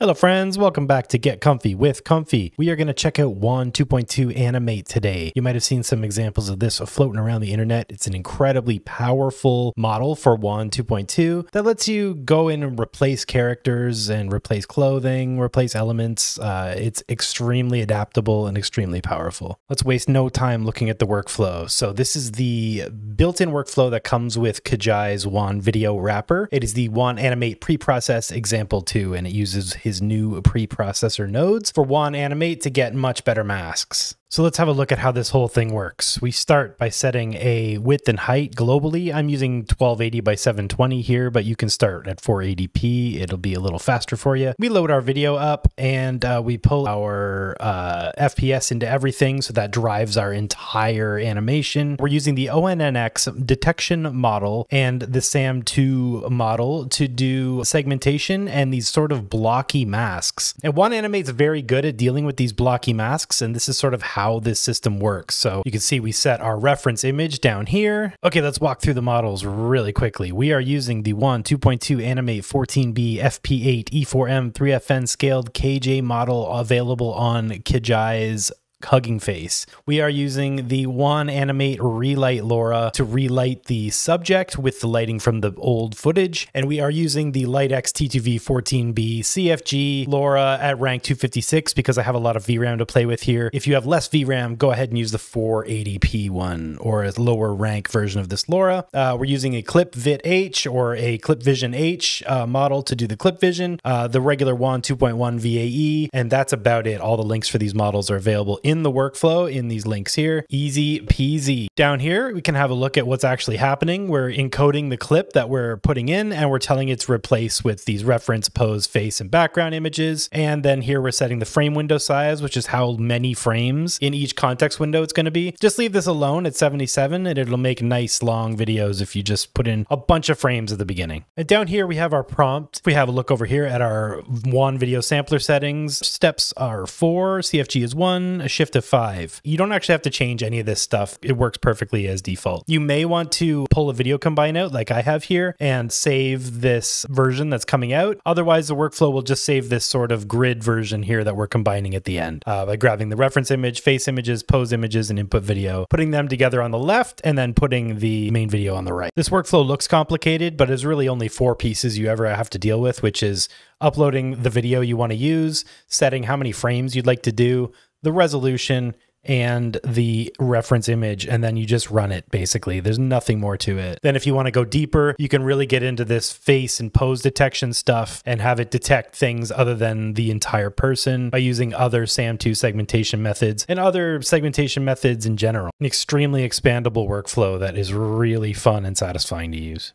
Hello friends, welcome back to Get Comfy with Comfy. We are going to check out WAN 2.2 Animate today. You might have seen some examples of this floating around the internet. It's an incredibly powerful model for WAN 2.2 that lets you go in and replace characters and replace clothing, replace elements. Uh, it's extremely adaptable and extremely powerful. Let's waste no time looking at the workflow. So this is the built-in workflow that comes with Kajai's WAN video wrapper. It is the WAN Animate pre-process example 2 and it uses his new preprocessor nodes for one Animate to get much better masks. So let's have a look at how this whole thing works. We start by setting a width and height globally. I'm using 1280 by 720 here, but you can start at 480p. It'll be a little faster for you. We load our video up and uh, we pull our uh, FPS into everything. So that drives our entire animation. We're using the ONNX detection model and the SAM2 model to do segmentation and these sort of blocky masks. And one is very good at dealing with these blocky masks. And this is sort of how how this system works. So you can see we set our reference image down here. Okay, let's walk through the models really quickly. We are using the one 2.2 Animate 14B FP8 E4M 3FN scaled KJ model available on Kijai's hugging face. We are using the One Animate Relight Laura to relight the subject with the lighting from the old footage, and we are using the Lightx T2V14B CFG Laura at rank 256 because I have a lot of VRAM to play with here. If you have less VRAM, go ahead and use the 480p one or a lower rank version of this Laura. Uh, we're using a ClipVit H or a ClipVision H uh, model to do the ClipVision, uh, the regular one 2.1 VAE, and that's about it. All the links for these models are available in the workflow in these links here. Easy peasy. Down here, we can have a look at what's actually happening. We're encoding the clip that we're putting in and we're telling it to replace with these reference pose, face, and background images. And then here we're setting the frame window size, which is how many frames in each context window it's going to be. Just leave this alone at 77 and it'll make nice long videos if you just put in a bunch of frames at the beginning. And down here we have our prompt. We have a look over here at our one video sampler settings. Steps are four, CFG is one, shift to five. You don't actually have to change any of this stuff. It works perfectly as default. You may want to pull a video combine out like I have here and save this version that's coming out. Otherwise, the workflow will just save this sort of grid version here that we're combining at the end uh, by grabbing the reference image, face images, pose images, and input video, putting them together on the left and then putting the main video on the right. This workflow looks complicated, but it's really only four pieces you ever have to deal with, which is uploading the video you want to use, setting how many frames you'd like to do, the resolution and the reference image and then you just run it basically there's nothing more to it then if you want to go deeper you can really get into this face and pose detection stuff and have it detect things other than the entire person by using other sam2 segmentation methods and other segmentation methods in general an extremely expandable workflow that is really fun and satisfying to use